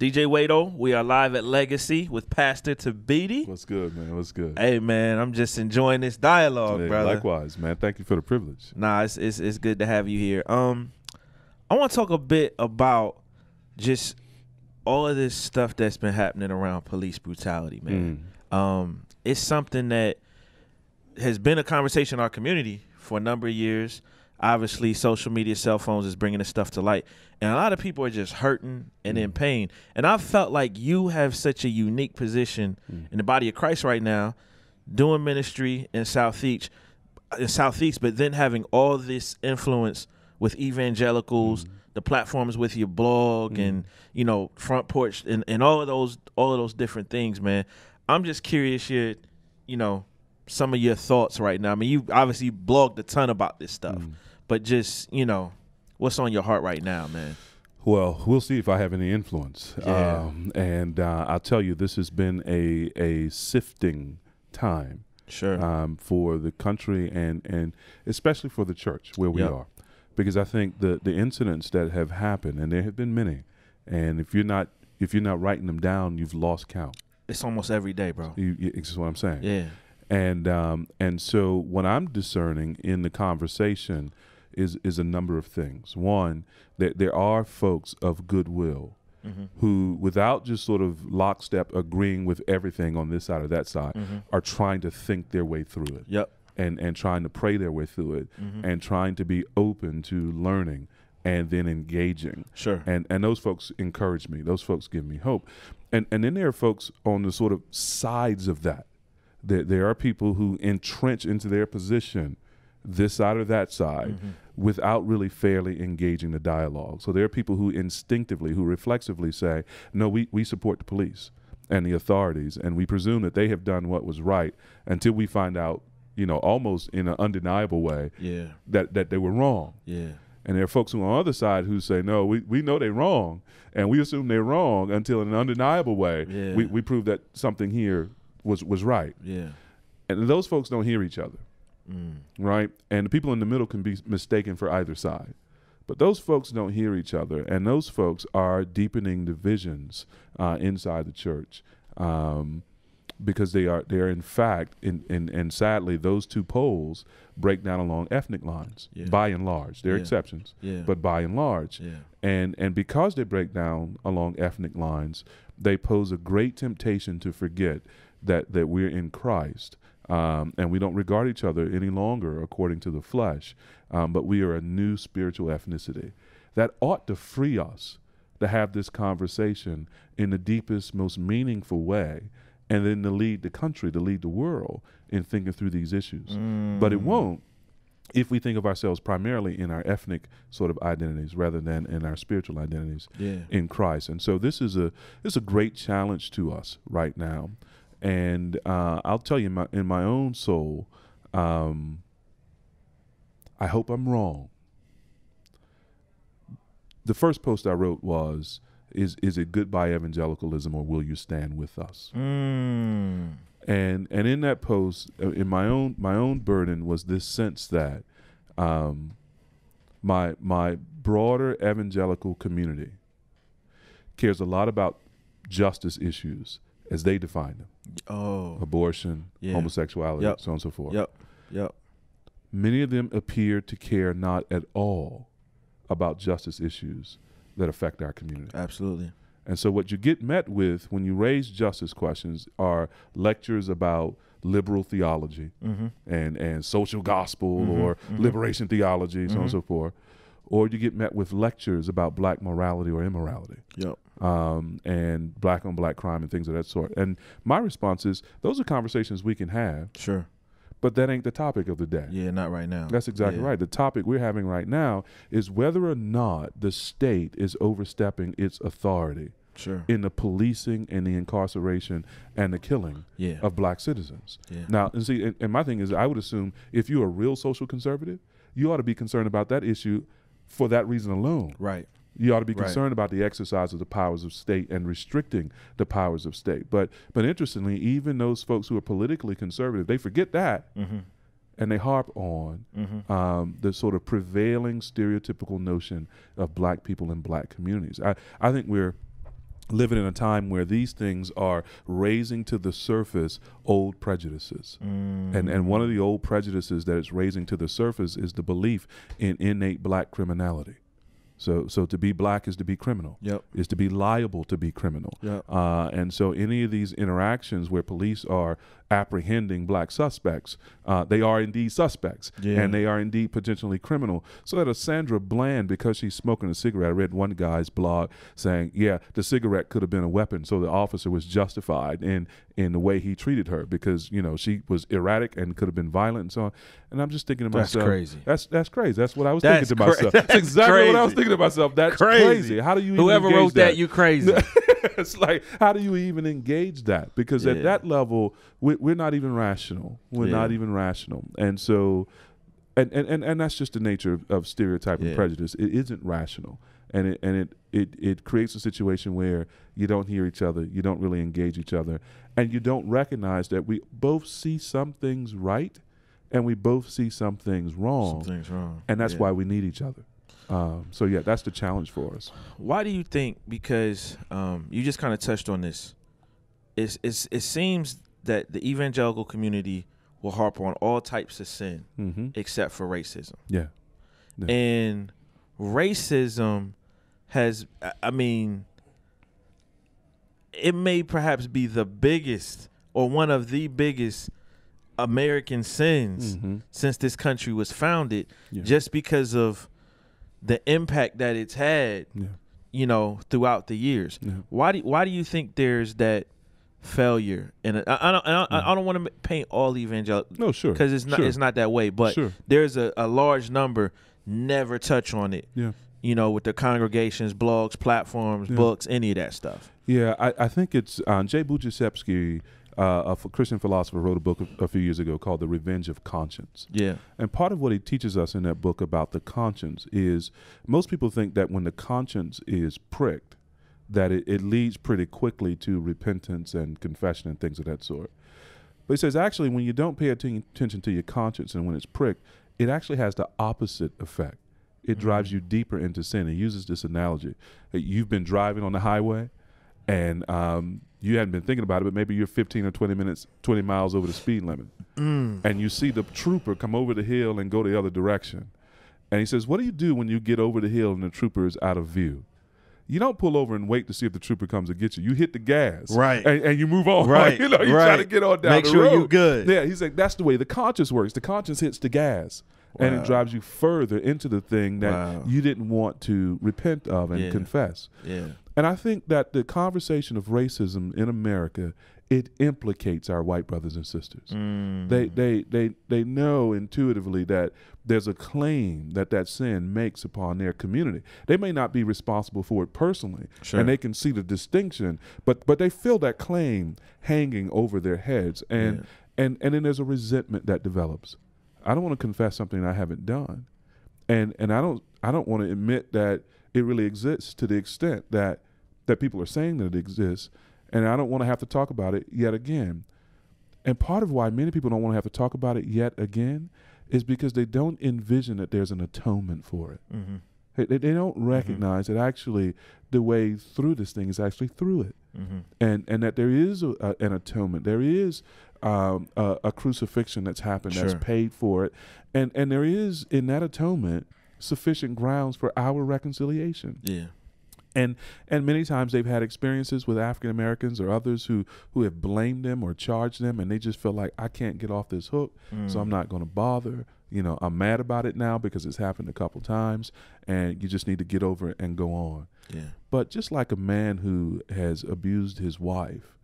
DJ Wado, we are live at Legacy with Pastor Tabidi. What's good, man? What's good? Hey, man, I'm just enjoying this dialogue, brother. Likewise, man. Thank you for the privilege. Nah, it's, it's, it's good to have you here. Um, I want to talk a bit about just all of this stuff that's been happening around police brutality, man. Mm. Um, it's something that has been a conversation in our community for a number of years obviously social media, cell phones is bringing this stuff to light, and a lot of people are just hurting and mm. in pain. And I felt like you have such a unique position mm. in the body of Christ right now, doing ministry in Southeast, uh, in Southeast, but then having all this influence with evangelicals. Mm. The platforms with your blog and mm. you know front porch and, and all of those all of those different things, man. I'm just curious your you know some of your thoughts right now. I mean, you obviously blogged a ton about this stuff. Mm but just you know, what's on your heart right now, man? Well, we'll see if I have any influence. Yeah. Um, and uh, I'll tell you, this has been a a sifting time, sure, um, for the country and and especially for the church where we yep. are, because I think the the incidents that have happened, and there have been many, and if you're not if you're not writing them down, you've lost count. It's almost every day, bro. You, you it's what I'm saying. Yeah. And um, and so what I'm discerning in the conversation is is a number of things. One, that there are folks of goodwill mm-hmm. who, without just sort of lockstep agreeing with everything on this side or that side, mm-hmm. are trying to think their way through it. Yep. And and trying to pray their way through it, mm-hmm. and trying to be open to learning and then engaging. Sure. And and those folks encourage me. Those folks give me hope. And and then there are folks on the sort of sides of that. There there are people who entrench into their position this side or that side mm-hmm. without really fairly engaging the dialogue. So there are people who instinctively, who reflexively say, no, we, we support the police and the authorities, and we presume that they have done what was right until we find out, you know, almost in an undeniable way yeah. that, that they were wrong. Yeah. And there are folks who are on the other side who say, no, we, we know they're wrong, and we assume they're wrong until in an undeniable way yeah. we, we prove that something here was, was right. Yeah. And those folks don't hear each other mm. right? And the people in the middle can be mistaken for either side. But those folks don't hear each other, and those folks are deepening divisions uh, inside the church um, because they are they are in fact in, in, and sadly those two poles break down along ethnic lines yeah. by and large. There are yeah. exceptions, yeah. but by and large, and and because they break down along ethnic lines, they pose a great temptation to forget that that we're in Christ um, and we don't regard each other any longer according to the flesh, um, but we are a new spiritual ethnicity. That ought to free us to have this conversation in the deepest, most meaningful way, and then to lead the country, to lead the world in thinking through these issues. Mm. But it mm. won't if we think of ourselves primarily in our ethnic sort of identities rather than in our spiritual identities yeah. in Christ. And so this is a this is a great challenge to us right now and uh, I'll tell you, in my, in my own soul, um, I hope I'm wrong. The first post I wrote was, "Is is it goodbye evangelicalism, or will you stand with us?" Mm. And and in that post, uh, in my own my own burden was this sense that um, my my broader evangelical community cares a lot about justice issues as they define them oh, abortion, yeah. homosexuality, yep. so on and so forth. Yep. Yep. Many of them appear to care not at all about justice issues that affect our community. Absolutely. And so, what you get met with when you raise justice questions are lectures about liberal theology mm-hmm. and, and social gospel mm-hmm. or mm-hmm. liberation theology, so on and mm-hmm. so forth. Or you get met with lectures about black morality or immorality. Yep um, and black on black crime and things of that sort. And my response is those are conversations we can have. Sure. But that ain't the topic of the day. Yeah, not right now. That's exactly yeah. right. The topic we're having right now is whether or not the state is overstepping its authority sure. in the policing and the incarceration and the killing yeah. of black citizens. Yeah. Now, and see, and, and, my thing is, I would assume if you're a real social conservative, you ought to be concerned about that issue for that reason alone. Right. You ought to be right. concerned about the exercise of the powers of state and restricting the powers of state. But but interestingly, even those folks who are politically conservative, they forget that. Mm-hmm and they harp on mm-hmm. um, the sort of prevailing stereotypical notion of black people in black communities. I, I think we're living in a time where these things are raising to the surface old prejudices. Mm. And and one of the old prejudices that it's raising to the surface is the belief in innate black criminality. So, so to be black is to be criminal. Yep. Is to be liable to be criminal. Yep. Uh, and so any of these interactions where police are apprehending black suspects, uh, they are indeed suspects yeah. and they are indeed potentially criminal. So that a Sandra Bland, because she's smoking a cigarette, I read one guy's blog saying, yeah, the cigarette could have been a weapon. So the officer was justified in, in the way he treated her because, you know, she was erratic and could have been violent and so on. And I'm just thinking to myself, that's crazy. That's that's crazy. That's what I was that's thinking to myself. That's, that's exactly crazy. what I was thinking to myself. That's crazy. crazy. How do you whoever wrote that, that? You crazy. it's like, how do you even engage that? Because yeah. at that level, we, we're not even rational. We're yeah. not even rational. And so, and, and, and, and that's just the nature of, of stereotype and prejudice. It isn't rational. And it, and it, it, it creates a situation where you don't hear each other, you don't really engage each other, and you don't recognize that we both see some things right and we both see some things wrong. Some things wrong. And that's yeah. why we need each other. Um, so yeah, that's the challenge for us. Why do you think? Because um, you just kind of touched on this. It's, it's, it seems that the evangelical community will harp on all types of sin mm-hmm. except for racism. Yeah. yeah. And racism has, I mean, it may perhaps be the biggest or one of the biggest American sins mm-hmm. since this country was founded, yeah. just because of the impact that it's had, yeah. you know, throughout the years. Yeah. Why do why do you think there's that failure? And I, I don't I, don't mm. want to paint all evangelical. No, sure, because it's not sure. it's not that way. But sure. there's a, a large number never touch on it. Yeah. You know, with the congregations, blogs, platforms, yeah. books, any of that stuff. Yeah, I, I think it's um, Jay Budzisewski uh, a Christian philosopher wrote a book a few years ago called The Revenge of Conscience. Yeah. And part of what he teaches us in that book about the conscience is most people think that when the conscience is pricked, that it, it leads pretty quickly to repentance and confession and things of that sort. But he says actually, when you don't pay attention to your conscience and when it's pricked, it actually has the opposite effect. It mm -hmm. drives you deeper into sin. He uses this analogy: you've been driving on the highway, and um, you hadn't been thinking about it, but maybe you're 15 or 20 minutes, 20 miles over the speed limit, mm. and you see the trooper come over the hill and go the other direction, and he says, "What do you do when you get over the hill and the trooper is out of view?" you don't pull over and wait to see if the trooper comes to get you. You hit the gas, right, and, and you move on. Right, you know, you right. try to get on down. Make the sure road. you're good. Yeah, he's like that's the way the conscience works. The conscience hits the gas, wow. and it drives you further into the thing that wow. you didn't want to repent of and yeah. confess. Yeah. And I think that the conversation of racism in America it implicates our white brothers and sisters. Mm. They, they, they, they know intuitively that there's a claim that that sin makes upon their community. They may not be responsible for it personally, sure. and they can see the distinction, but, but they feel that claim hanging over their heads. And, yeah. and, and then there's a resentment that develops. I don't want to confess something I haven't done. And, and I don't, I don't want to admit that – it really exists to the extent that that people are saying that it exists, and I don't want to have to talk about it yet again. And part of why many people don't want to have to talk about it yet again is because they don't envision that there's an atonement for it. Mm-hmm. They, they, don't mm-hmm. recognize mm-hmm. that actually the way through this thing is actually through it, mm-hmm. and and that there is a, a, an atonement. There is um, a, a, crucifixion that's happened sure. that's paid for it, and and there is in that atonement sufficient grounds for our reconciliation. Yeah. And and many times they've had experiences with African Americans or others who who have blamed them or charged them, and they just feel like I can't get off this hook, mm. so I'm not going to bother. You know, I'm mad about it now because it's happened a couple times, and you just need to get over it and go on. Yeah. But just like a man who has abused his wife,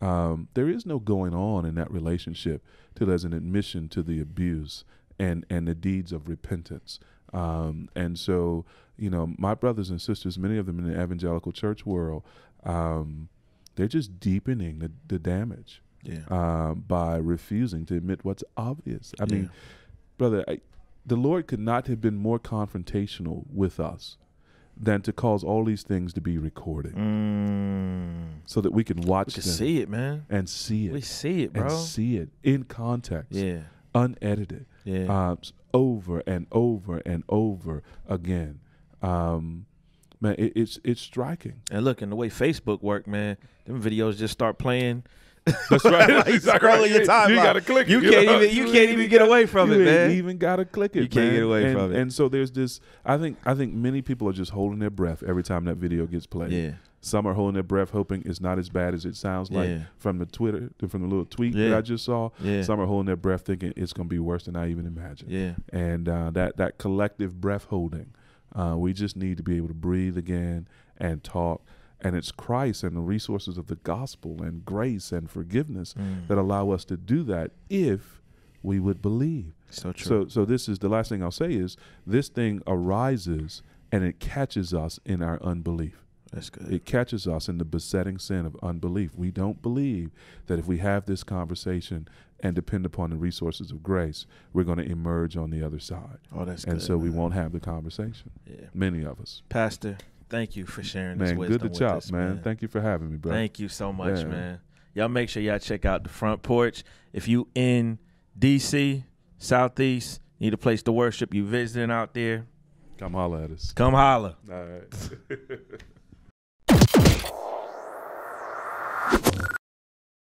um, there is no going on in that relationship till there's an admission to the abuse and and the deeds of repentance. Um, and so, you know, my brothers and sisters, many of them in the evangelical church world, um, they're just deepening the, the damage yeah. Um, by refusing to admit what's obvious. I yeah. mean, brother, I, the Lord could not have been more confrontational with us than to cause all these things to be recorded, mm. so that we can watch we see it, man, and see it. We see it, bro. And see it in context, yeah, unedited yeah. uh, over and over and over again. Um, man, it, it's it's striking. And look, in the way Facebook work, man, them videos just start playing. That's right. like exactly scrolling your timeline. You gotta click. You, can't even. You, can't even get away from it, man. You even gotta click it. You can't get away from it. And so there's this. I think. I think many people are just holding their breath every time that video gets played. Yeah. Some are holding their breath, hoping it's not as bad as it sounds like yeah. from the Twitter, from the little tweet yeah. that I just saw. Yeah. Some are holding their breath, thinking it's going to be worse than I even imagined. Yeah. And uh, that that collective breath holding, uh, we just need to be able to breathe again and talk. And it's Christ and the resources of the gospel and grace and forgiveness mm. that allow us to do that if we would believe. So true. So, so this is the last thing I'll say is this thing arises and it catches us in our unbelief. That's good. It catches us in the besetting sin of unbelief. We don't believe that if we have this conversation and depend upon the resources of grace, we're going to emerge on the other side. Oh, that's and good, so man. we won't have the conversation. Yeah. Many of us. Pastor, thank you for sharing man, this wisdom good to chop, us, man. man. Thank you for having me, bro. Thank you so much, yeah. man. Y'all make sure y'all check out the front porch. If you in DC, Southeast, need a place to worship, you visiting out there. Come holler at us. Come holler. All right.